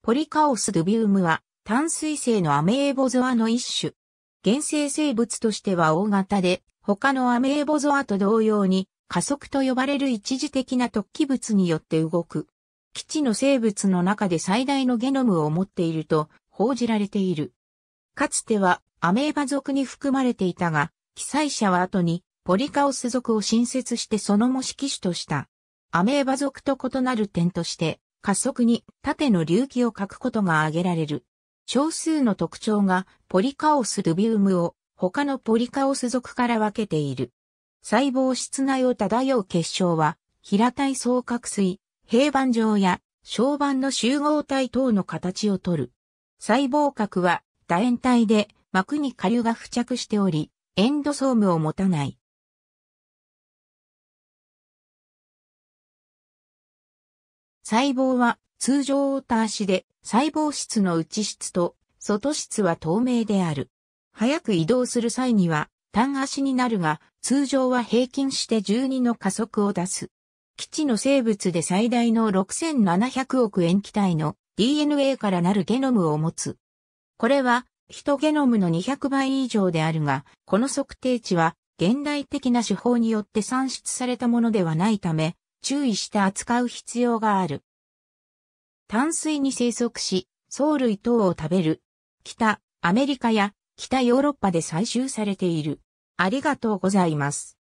ポリカオス・ドゥビウムは淡水性のアメーボゾアの一種。原生生物としては大型で、他のアメーボゾアと同様に、加速と呼ばれる一時的な突起物によって動く。基地の生物の中で最大のゲノムを持っていると報じられている。かつてはアメーバ属に含まれていたが、被災者は後にポリカオス属を新設してその模式種とした。アメーバ属と異なる点として、加速に縦の隆起を書くことが挙げられる。少数の特徴がポリカオスルビウムを他のポリカオス属から分けている。細胞室内を漂う結晶は平たい双角錐、平板状や小板の集合体等の形をとる。細胞核は楕円体で膜に下流が付着しており、エンドソームを持たない。細胞は通常オーター紙で細胞質の内質と外質は透明である。早く移動する際には単足になるが通常は平均して12の加速を出す。基地の生物で最大の6700億塩基体の DNA からなるゲノムを持つ。これは人ゲノムの200倍以上であるが、この測定値は現代的な手法によって算出されたものではないため、注意して扱う必要がある。淡水に生息し、藻類等を食べる。北、アメリカや北ヨーロッパで採集されている。ありがとうございます。